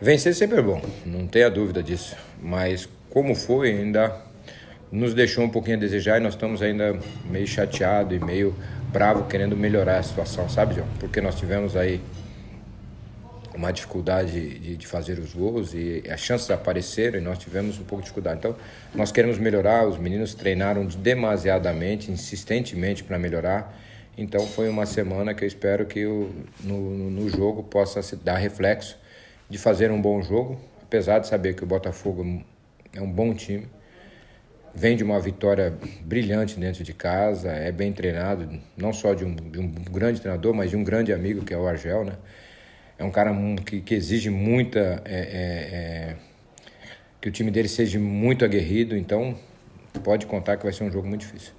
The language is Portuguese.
Vencer sempre é bom, não tenha dúvida disso. Mas como foi, ainda nos deixou um pouquinho a desejar e nós estamos ainda meio chateado e meio bravo querendo melhorar a situação, sabe, João? Porque nós tivemos aí uma dificuldade de, de fazer os voos e as chances apareceram e nós tivemos um pouco de dificuldade. Então, nós queremos melhorar, os meninos treinaram demasiadamente, insistentemente para melhorar. Então, foi uma semana que eu espero que eu, no, no jogo possa se dar reflexo de fazer um bom jogo, apesar de saber que o Botafogo é um bom time, vem de uma vitória brilhante dentro de casa, é bem treinado, não só de um, de um grande treinador, mas de um grande amigo que é o Argel, né? É um cara que, que exige muita. É, é, é, que o time dele seja muito aguerrido, então pode contar que vai ser um jogo muito difícil.